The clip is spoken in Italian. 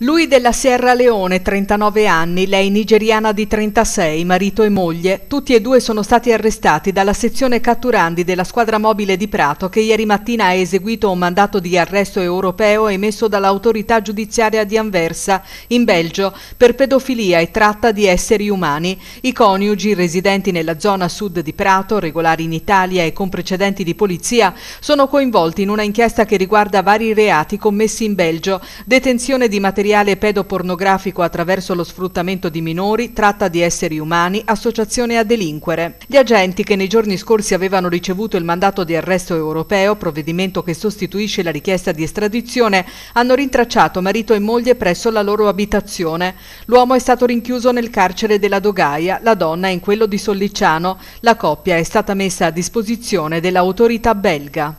Lui della Sierra Leone, 39 anni, lei nigeriana di 36, marito e moglie, tutti e due sono stati arrestati dalla sezione catturandi della squadra mobile di Prato che ieri mattina ha eseguito un mandato di arresto europeo emesso dall'autorità giudiziaria di Anversa, in Belgio, per pedofilia e tratta di esseri umani. I coniugi residenti nella zona sud di Prato, regolari in Italia e con precedenti di polizia, sono coinvolti in una inchiesta che riguarda vari reati commessi in Belgio, detenzione di materiali materiale pedopornografico attraverso lo sfruttamento di minori, tratta di esseri umani, associazione a delinquere. Gli agenti che nei giorni scorsi avevano ricevuto il mandato di arresto europeo, provvedimento che sostituisce la richiesta di estradizione, hanno rintracciato marito e moglie presso la loro abitazione. L'uomo è stato rinchiuso nel carcere della Dogaia, la donna in quello di Sollicciano. La coppia è stata messa a disposizione dell'autorità belga.